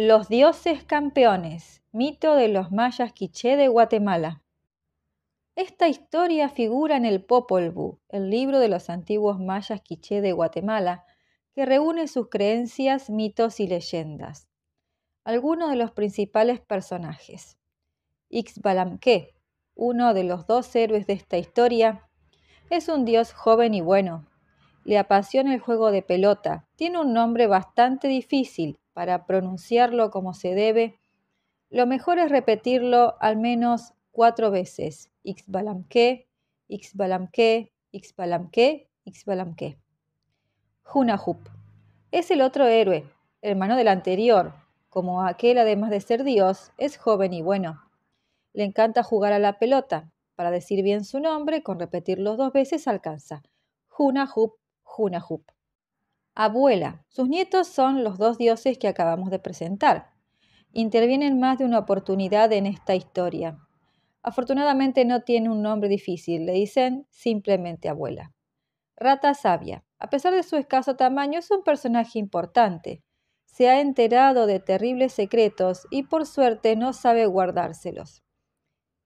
Los dioses campeones, mito de los mayas quiché de Guatemala. Esta historia figura en el Popol Vuh, el libro de los antiguos mayas quiché de Guatemala, que reúne sus creencias, mitos y leyendas. Algunos de los principales personajes. Ixbalamque, uno de los dos héroes de esta historia, es un dios joven y bueno. Le apasiona el juego de pelota, tiene un nombre bastante difícil para pronunciarlo como se debe, lo mejor es repetirlo al menos cuatro veces. Ixbalamke, Ixbalamke, Ixbalamke, Ixbalamke. Junahup. es el otro héroe, hermano del anterior. Como aquel, además de ser Dios, es joven y bueno. Le encanta jugar a la pelota. Para decir bien su nombre, con repetirlo dos veces alcanza. Junahup Junahup abuela. Sus nietos son los dos dioses que acabamos de presentar. Intervienen más de una oportunidad en esta historia. Afortunadamente no tiene un nombre difícil, le dicen simplemente abuela. Rata Sabia. A pesar de su escaso tamaño, es un personaje importante. Se ha enterado de terribles secretos y por suerte no sabe guardárselos.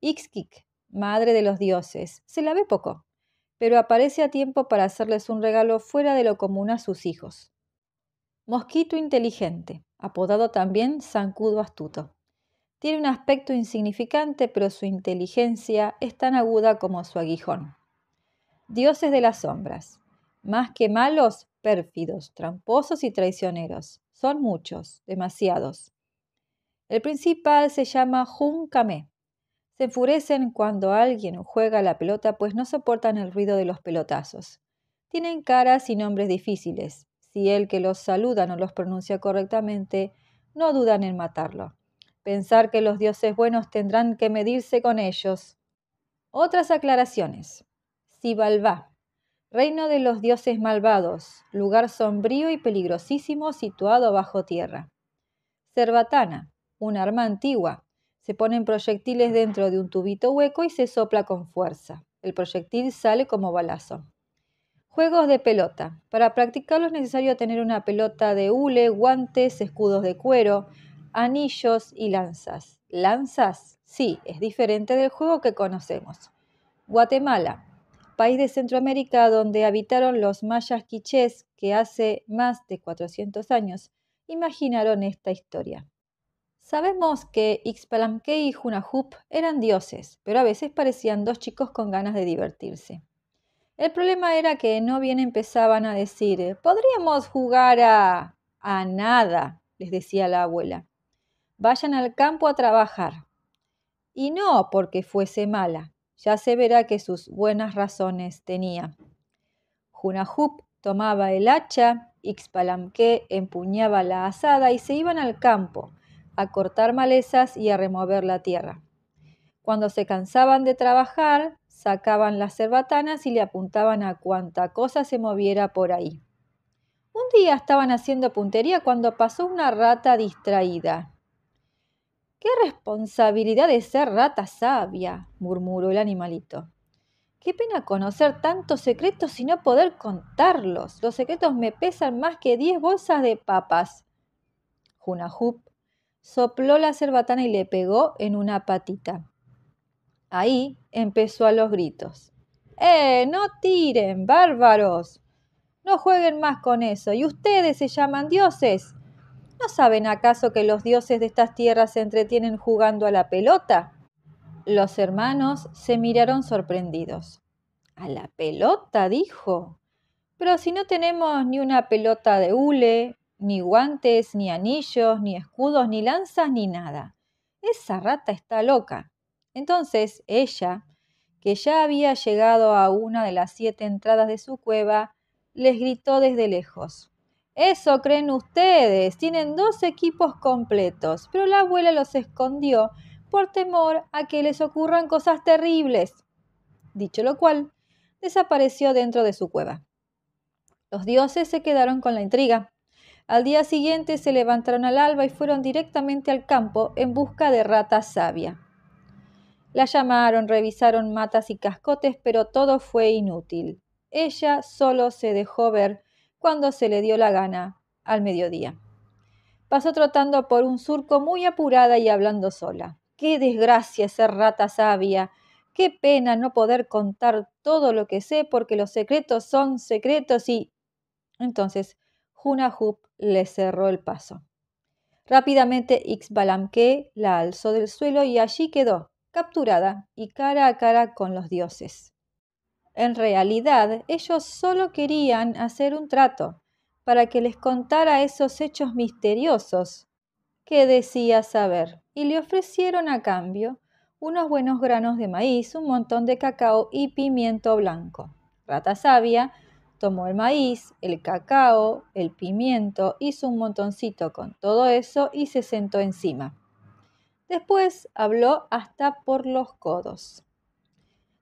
Ixkik, madre de los dioses, se la ve poco pero aparece a tiempo para hacerles un regalo fuera de lo común a sus hijos. Mosquito inteligente, apodado también zancudo astuto. Tiene un aspecto insignificante, pero su inteligencia es tan aguda como su aguijón. Dioses de las sombras, más que malos, pérfidos, tramposos y traicioneros. Son muchos, demasiados. El principal se llama Jun Kame, se enfurecen cuando alguien juega la pelota pues no soportan el ruido de los pelotazos. Tienen caras y nombres difíciles. Si el que los saluda no los pronuncia correctamente, no dudan en matarlo. Pensar que los dioses buenos tendrán que medirse con ellos. Otras aclaraciones. Sibalbá, reino de los dioses malvados, lugar sombrío y peligrosísimo situado bajo tierra. Cerbatana, un arma antigua, se ponen proyectiles dentro de un tubito hueco y se sopla con fuerza. El proyectil sale como balazo. Juegos de pelota. Para practicarlo es necesario tener una pelota de hule, guantes, escudos de cuero, anillos y lanzas. ¿Lanzas? Sí, es diferente del juego que conocemos. Guatemala, país de Centroamérica donde habitaron los mayas quichés que hace más de 400 años imaginaron esta historia. Sabemos que Ixpalamque y Junajup eran dioses, pero a veces parecían dos chicos con ganas de divertirse. El problema era que no bien empezaban a decir, podríamos jugar a... a nada, les decía la abuela. Vayan al campo a trabajar. Y no porque fuese mala, ya se verá que sus buenas razones tenía. Junajup tomaba el hacha, Ixpalamque empuñaba la asada y se iban al campo, a cortar malezas y a remover la tierra. Cuando se cansaban de trabajar, sacaban las cerbatanas y le apuntaban a cuanta cosa se moviera por ahí. Un día estaban haciendo puntería cuando pasó una rata distraída. ¡Qué responsabilidad de ser rata sabia! murmuró el animalito. Qué pena conocer tantos secretos y no poder contarlos. Los secretos me pesan más que diez bolsas de papas. Junajup sopló la cerbatana y le pegó en una patita. Ahí empezó a los gritos. ¡Eh! ¡No tiren, bárbaros! No jueguen más con eso. ¿Y ustedes se llaman dioses? ¿No saben acaso que los dioses de estas tierras se entretienen jugando a la pelota? Los hermanos se miraron sorprendidos. A la pelota, dijo. Pero si no tenemos ni una pelota de hule, ni guantes, ni anillos, ni escudos, ni lanzas, ni nada. Esa rata está loca. Entonces ella, que ya había llegado a una de las siete entradas de su cueva, les gritó desde lejos. Eso creen ustedes, tienen dos equipos completos, pero la abuela los escondió por temor a que les ocurran cosas terribles. Dicho lo cual, desapareció dentro de su cueva. Los dioses se quedaron con la intriga. Al día siguiente se levantaron al alba y fueron directamente al campo en busca de rata sabia. La llamaron, revisaron matas y cascotes, pero todo fue inútil. Ella solo se dejó ver cuando se le dio la gana, al mediodía. Pasó trotando por un surco muy apurada y hablando sola. Qué desgracia ser rata sabia. Qué pena no poder contar todo lo que sé porque los secretos son secretos y... Entonces, Hunahub le cerró el paso. Rápidamente Ixbalamque la alzó del suelo y allí quedó, capturada y cara a cara con los dioses. En realidad, ellos solo querían hacer un trato para que les contara esos hechos misteriosos que decía saber, y le ofrecieron a cambio unos buenos granos de maíz, un montón de cacao y pimiento blanco. Rata Sabia tomó el maíz, el cacao, el pimiento, hizo un montoncito con todo eso y se sentó encima. Después habló hasta por los codos.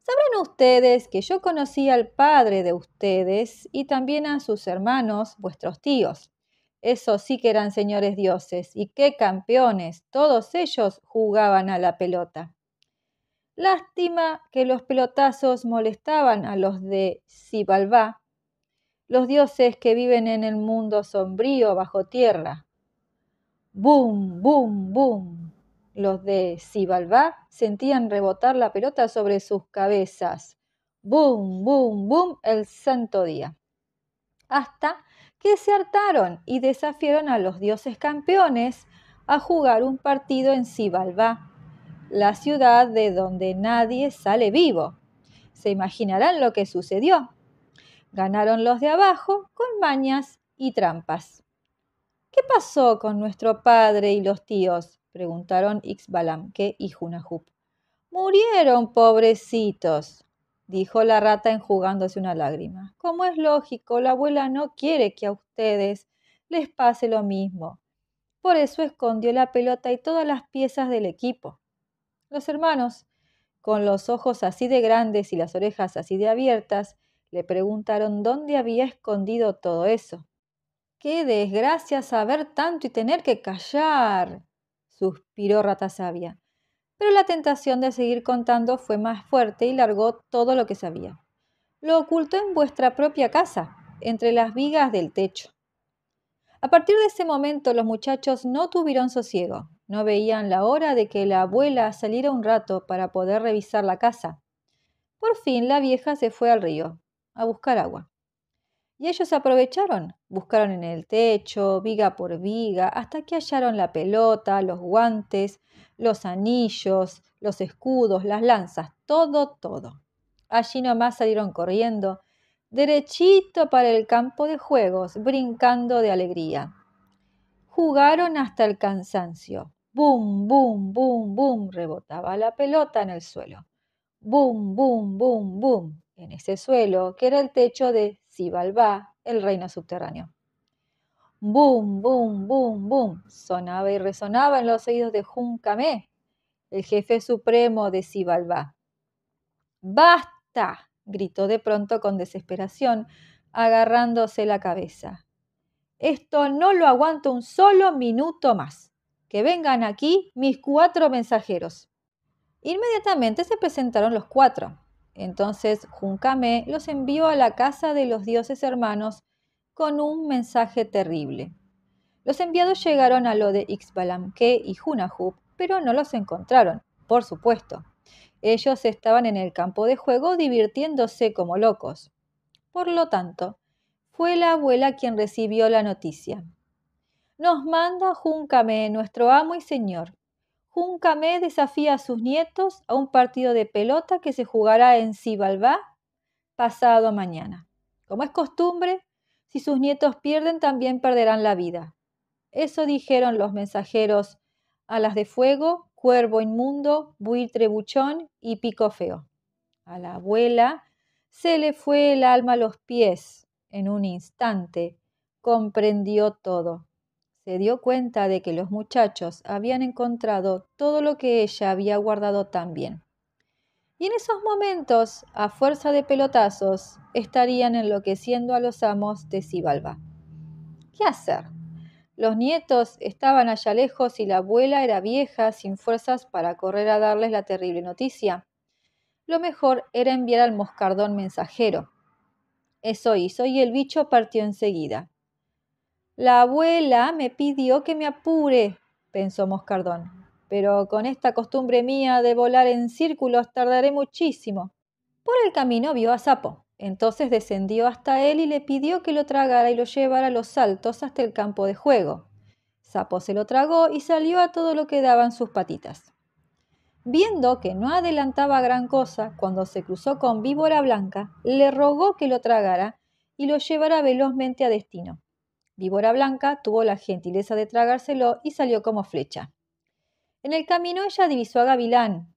Sabrán ustedes que yo conocí al padre de ustedes y también a sus hermanos, vuestros tíos. Esos sí que eran señores dioses y qué campeones. Todos ellos jugaban a la pelota. Lástima que los pelotazos molestaban a los de Sibalbá, los dioses que viven en el mundo sombrío bajo tierra. ¡Bum, bum, bum! Los de Sibalba sentían rebotar la pelota sobre sus cabezas. bum, bum! bum el santo día. Hasta que se hartaron y desafiaron a los dioses campeones a jugar un partido en Sibalba, la ciudad de donde nadie sale vivo. Se imaginarán lo que sucedió. Ganaron los de abajo con mañas y trampas. ¿Qué pasó con nuestro padre y los tíos? preguntaron Ixbalamque y Junajup. Murieron, pobrecitos, dijo la rata enjugándose una lágrima. Como es lógico, la abuela no quiere que a ustedes les pase lo mismo. Por eso escondió la pelota y todas las piezas del equipo. Los hermanos, con los ojos así de grandes y las orejas así de abiertas, le preguntaron dónde había escondido todo eso. ¡Qué desgracia saber tanto y tener que callar! suspiró Sabia. Pero la tentación de seguir contando fue más fuerte y largó todo lo que sabía. Lo ocultó en vuestra propia casa, entre las vigas del techo. A partir de ese momento los muchachos no tuvieron sosiego. No veían la hora de que la abuela saliera un rato para poder revisar la casa. Por fin la vieja se fue al río, a buscar agua. Y ellos aprovecharon, buscaron en el techo, viga por viga, hasta que hallaron la pelota, los guantes, los anillos, los escudos, las lanzas, todo, todo. Allí nomás salieron corriendo, derechito para el campo de juegos, brincando de alegría. Jugaron hasta el cansancio. Bum, bum, bum, bum, rebotaba la pelota en el suelo. Bum, bum, bum, bum, en ese suelo, que era el techo de Sibalba, el reino subterráneo. Boom, boom, boom, boom, sonaba y resonaba en los oídos de Juncamé, el jefe supremo de Sibalba. ¡Basta! gritó de pronto con desesperación, agarrándose la cabeza. Esto no lo aguanto un solo minuto más. Que vengan aquí mis cuatro mensajeros. Inmediatamente se presentaron los cuatro. Entonces Juncame los envió a la casa de los dioses hermanos con un mensaje terrible. Los enviados llegaron a lo de Ixbalamque y Junajub, pero no los encontraron, por supuesto. Ellos estaban en el campo de juego divirtiéndose como locos. Por lo tanto, fue la abuela quien recibió la noticia. Nos manda Júncame, nuestro amo y señor, Juncamé desafía a sus nietos a un partido de pelota que se jugará en Sibalbá pasado mañana. Como es costumbre, si sus nietos pierden también perderán la vida. Eso dijeron los mensajeros alas de fuego, cuervo inmundo, buitre buchón y pico feo. A la abuela se le fue el alma a los pies en un instante, comprendió todo se dio cuenta de que los muchachos habían encontrado todo lo que ella había guardado también. Y en esos momentos, a fuerza de pelotazos, estarían enloqueciendo a los amos de Sibalba. ¿Qué hacer? Los nietos estaban allá lejos y la abuela era vieja, sin fuerzas para correr a darles la terrible noticia. Lo mejor era enviar al moscardón mensajero. Eso hizo y el bicho partió enseguida. La abuela me pidió que me apure, pensó Moscardón, pero con esta costumbre mía de volar en círculos tardaré muchísimo. Por el camino vio a Sapo, entonces descendió hasta él y le pidió que lo tragara y lo llevara a los saltos hasta el campo de juego. Sapo se lo tragó y salió a todo lo que daban sus patitas. Viendo que no adelantaba gran cosa, cuando se cruzó con Víbora Blanca, le rogó que lo tragara y lo llevara velozmente a destino. Víbora Blanca tuvo la gentileza de tragárselo y salió como flecha. En el camino ella divisó a Gavilán,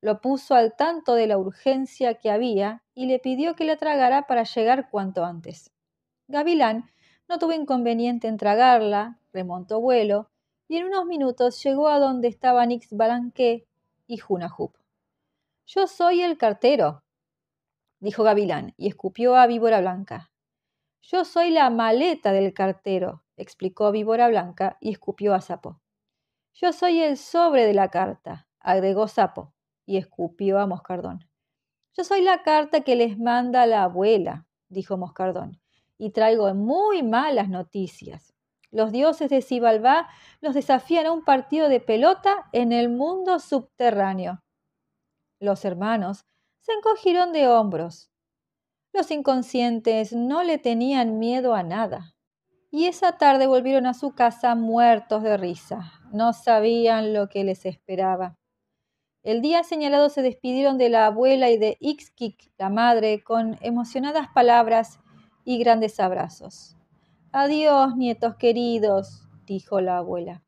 lo puso al tanto de la urgencia que había y le pidió que la tragara para llegar cuanto antes. Gavilán no tuvo inconveniente en tragarla, remontó vuelo, y en unos minutos llegó a donde estaban Nix Balanqué y Junajup. Yo soy el cartero, dijo Gavilán, y escupió a Víbora Blanca. Yo soy la maleta del cartero, explicó Víbora Blanca y escupió a Sapo. Yo soy el sobre de la carta, agregó Sapo y escupió a Moscardón. Yo soy la carta que les manda la abuela, dijo Moscardón, y traigo muy malas noticias. Los dioses de Sibalbá los desafían a un partido de pelota en el mundo subterráneo. Los hermanos se encogieron de hombros los inconscientes no le tenían miedo a nada. Y esa tarde volvieron a su casa muertos de risa. No sabían lo que les esperaba. El día señalado se despidieron de la abuela y de Ixquic, la madre, con emocionadas palabras y grandes abrazos. Adiós, nietos queridos, dijo la abuela.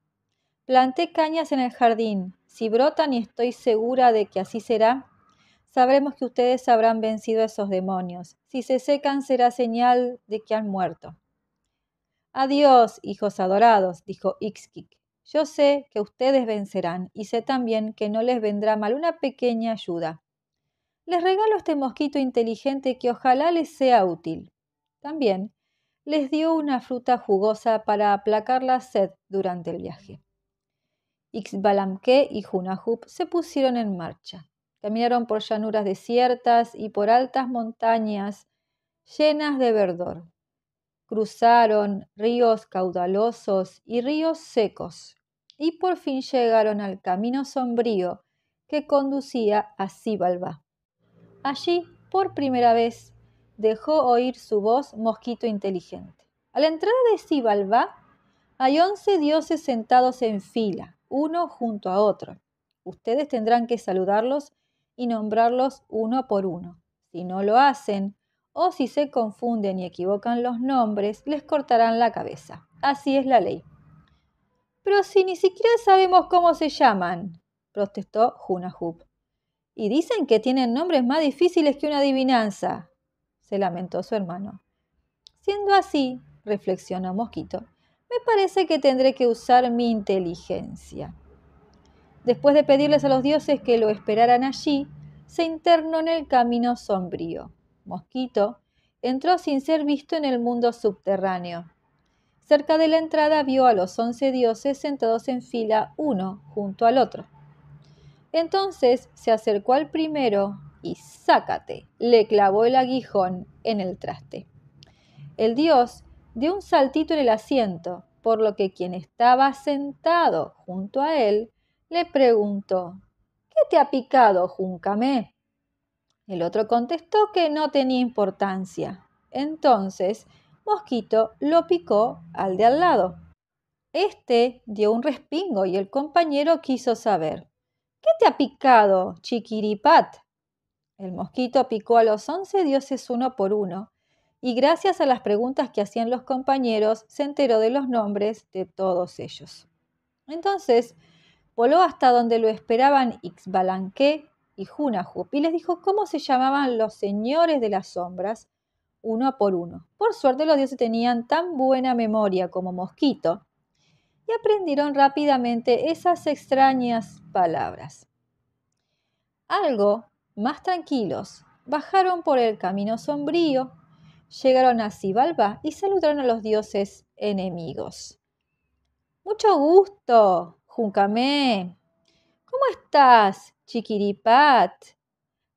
Planté cañas en el jardín. Si brotan, y estoy segura de que así será, sabremos que ustedes habrán vencido a esos demonios. Si se secan será señal de que han muerto. Adiós, hijos adorados, dijo Ixkik. Yo sé que ustedes vencerán y sé también que no les vendrá mal una pequeña ayuda. Les regalo este mosquito inteligente que ojalá les sea útil. También les dio una fruta jugosa para aplacar la sed durante el viaje. Ixbalamque y Junahup se pusieron en marcha. Caminaron por llanuras desiertas y por altas montañas llenas de verdor. Cruzaron ríos caudalosos y ríos secos, y por fin llegaron al camino sombrío que conducía a Sibalba. Allí, por primera vez, dejó oír su voz Mosquito Inteligente. A la entrada de Sibalba hay once dioses sentados en fila, uno junto a otro. Ustedes tendrán que saludarlos y nombrarlos uno por uno. Si no lo hacen, o si se confunden y equivocan los nombres, les cortarán la cabeza. Así es la ley. Pero si ni siquiera sabemos cómo se llaman, protestó Hunahub. Y dicen que tienen nombres más difíciles que una adivinanza, se lamentó su hermano. Siendo así, reflexionó Mosquito, me parece que tendré que usar mi inteligencia. Después de pedirles a los dioses que lo esperaran allí, se internó en el camino sombrío. Mosquito entró sin ser visto en el mundo subterráneo. Cerca de la entrada vio a los once dioses sentados en fila uno junto al otro. Entonces se acercó al primero y sácate, le clavó el aguijón en el traste. El dios dio un saltito en el asiento, por lo que quien estaba sentado junto a él le preguntó, ¿Qué te ha picado, Júncame? El otro contestó que no tenía importancia. Entonces, Mosquito lo picó al de al lado. Este dio un respingo y el compañero quiso saber, ¿Qué te ha picado, Chiquiripat? El mosquito picó a los once dioses uno por uno, y gracias a las preguntas que hacían los compañeros se enteró de los nombres de todos ellos. Entonces, Voló hasta donde lo esperaban Ixbalanqué y Junajup y les dijo cómo se llamaban los señores de las sombras, uno por uno. Por suerte los dioses tenían tan buena memoria como mosquito y aprendieron rápidamente esas extrañas palabras. Algo más tranquilos, bajaron por el camino sombrío, llegaron a Sibalba y saludaron a los dioses enemigos. Mucho gusto, ¿Cómo estás, Chiquiripat?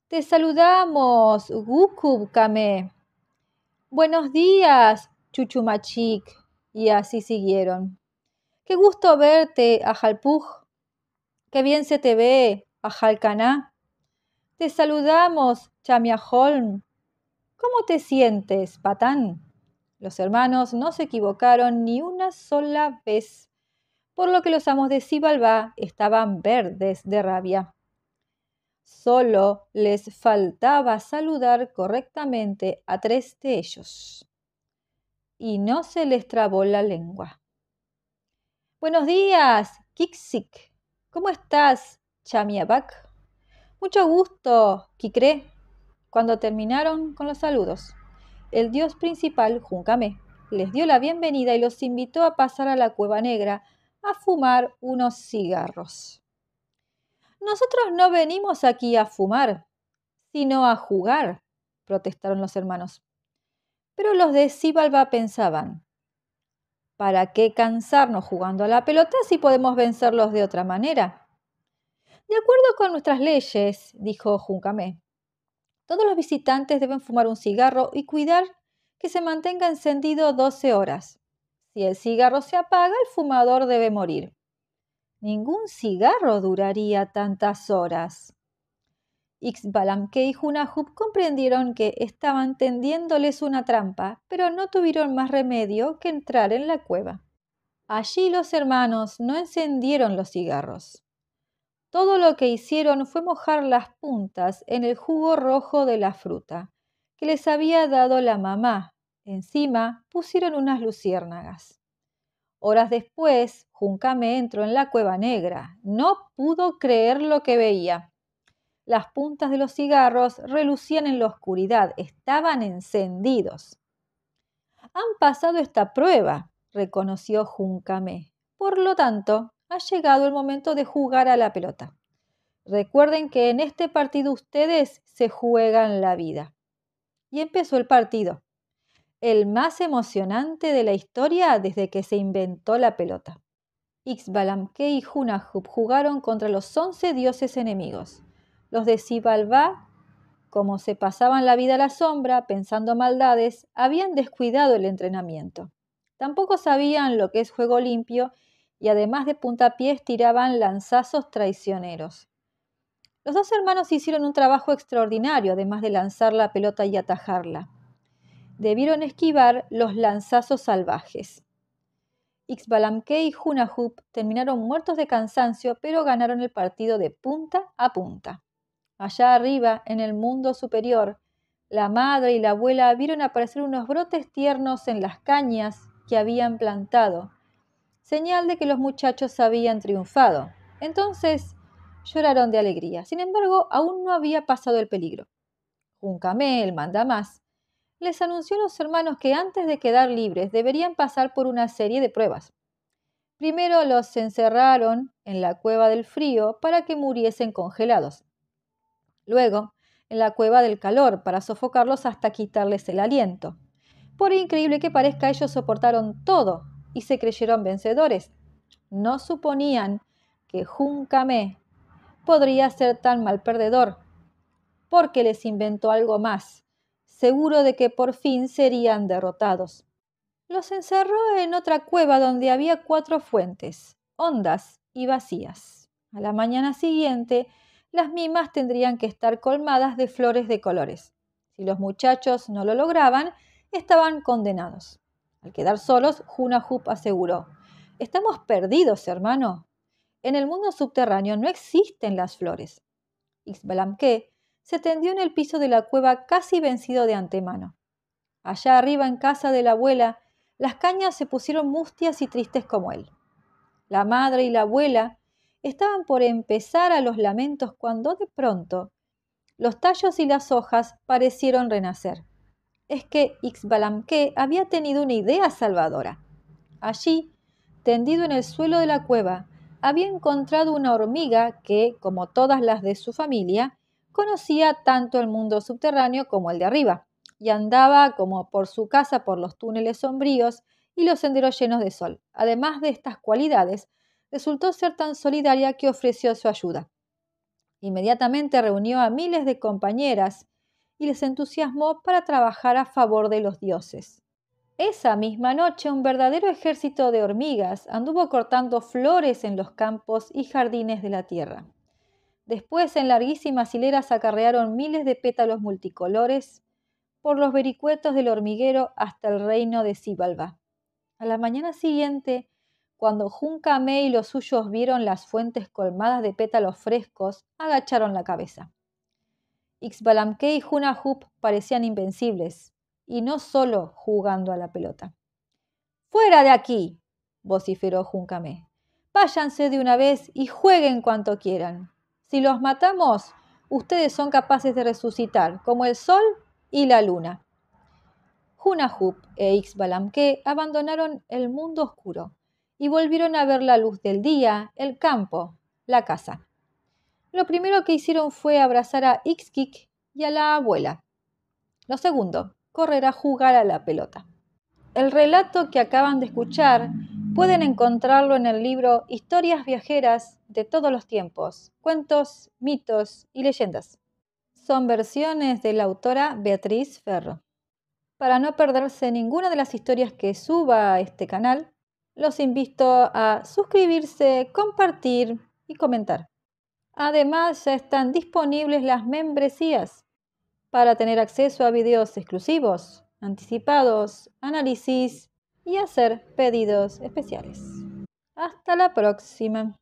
Te saludamos, Gukubkame. Buenos días, Chuchumachic. Y así siguieron. Qué gusto verte, Ajalpuj. Qué bien se te ve, Ajalcaná. Te saludamos, Chamiaholm. ¿Cómo te sientes, Patán? Los hermanos no se equivocaron ni una sola vez por lo que los amos de Sibalba estaban verdes de rabia. Solo les faltaba saludar correctamente a tres de ellos. Y no se les trabó la lengua. Buenos días, Kiksik. ¿Cómo estás, Chamiabak? Mucho gusto, Kikre. Cuando terminaron con los saludos, el dios principal, Juncame, les dio la bienvenida y los invitó a pasar a la cueva negra a fumar unos cigarros. Nosotros no venimos aquí a fumar, sino a jugar, protestaron los hermanos. Pero los de Sibalba pensaban, ¿para qué cansarnos jugando a la pelota si podemos vencerlos de otra manera? De acuerdo con nuestras leyes, dijo Juncamé, todos los visitantes deben fumar un cigarro y cuidar que se mantenga encendido 12 horas. Si el cigarro se apaga, el fumador debe morir. Ningún cigarro duraría tantas horas. Ixbalamke y Hunahub comprendieron que estaban tendiéndoles una trampa, pero no tuvieron más remedio que entrar en la cueva. Allí los hermanos no encendieron los cigarros. Todo lo que hicieron fue mojar las puntas en el jugo rojo de la fruta que les había dado la mamá Encima pusieron unas luciérnagas. Horas después, Juncame entró en la cueva negra. No pudo creer lo que veía. Las puntas de los cigarros relucían en la oscuridad, estaban encendidos. Han pasado esta prueba, reconoció Juncame. Por lo tanto, ha llegado el momento de jugar a la pelota. Recuerden que en este partido ustedes se juegan la vida. Y empezó el partido el más emocionante de la historia desde que se inventó la pelota. Ixbalamke y Hunahub jugaron contra los once dioses enemigos. Los de Sibalba, como se pasaban la vida a la sombra pensando maldades, habían descuidado el entrenamiento. Tampoco sabían lo que es juego limpio y además de puntapiés tiraban lanzazos traicioneros. Los dos hermanos hicieron un trabajo extraordinario, además de lanzar la pelota y atajarla debieron esquivar los lanzazos salvajes. Ixbalamke y Hunahup terminaron muertos de cansancio, pero ganaron el partido de punta a punta. Allá arriba, en el mundo superior, la madre y la abuela vieron aparecer unos brotes tiernos en las cañas que habían plantado, señal de que los muchachos habían triunfado. Entonces lloraron de alegría. Sin embargo, aún no había pasado el peligro. Júncamel manda más les anunció a los hermanos que antes de quedar libres deberían pasar por una serie de pruebas. Primero los encerraron en la cueva del frío para que muriesen congelados. Luego, en la cueva del calor para sofocarlos hasta quitarles el aliento. Por increíble que parezca, ellos soportaron todo y se creyeron vencedores. No suponían que Juncamé podría ser tan mal perdedor, porque les inventó algo más seguro de que por fin serían derrotados. Los encerró en otra cueva donde había cuatro fuentes, hondas y vacías. A la mañana siguiente, las mimas tendrían que estar colmadas de flores de colores. Si los muchachos no lo lograban, estaban condenados. Al quedar solos, Junahup aseguró, Estamos perdidos, hermano. En el mundo subterráneo no existen las flores se tendió en el piso de la cueva casi vencido de antemano. Allá arriba en casa de la abuela, las cañas se pusieron mustias y tristes como él. La madre y la abuela estaban por empezar a los lamentos cuando de pronto los tallos y las hojas parecieron renacer. Es que Ixbalamque había tenido una idea salvadora. Allí, tendido en el suelo de la cueva, había encontrado una hormiga que, como todas las de su familia, conocía tanto el mundo subterráneo como el de arriba, y andaba como por su casa por los túneles sombríos y los senderos llenos de sol. Además de estas cualidades, resultó ser tan solidaria que ofreció su ayuda. Inmediatamente reunió a miles de compañeras y les entusiasmó para trabajar a favor de los dioses. Esa misma noche un verdadero ejército de hormigas anduvo cortando flores en los campos y jardines de la tierra. Después, en larguísimas hileras acarrearon miles de pétalos multicolores por los vericuetos del hormiguero hasta el reino de Sibalba. A la mañana siguiente, cuando Juncame y los suyos vieron las fuentes colmadas de pétalos frescos, agacharon la cabeza. Ixbalamke y Junahup parecían invencibles, y no solo jugando a la pelota. ¡Fuera de aquí! vociferó Juncame. Váyanse de una vez y jueguen cuanto quieran. Si los matamos, ustedes son capaces de resucitar, como el sol y la luna. Hunahup e Ixbalamke abandonaron el mundo oscuro y volvieron a ver la luz del día, el campo, la casa. Lo primero que hicieron fue abrazar a Ixquic y a la abuela. Lo segundo, correr a jugar a la pelota. El relato que acaban de escuchar Pueden encontrarlo en el libro Historias viajeras de todos los tiempos, cuentos, mitos y leyendas. Son versiones de la autora Beatriz Ferro. Para no perderse ninguna de las historias que suba a este canal, los invito a suscribirse, compartir y comentar. Además, ya están disponibles las membresías para tener acceso a videos exclusivos, anticipados, análisis y hacer pedidos especiales. Hasta la próxima.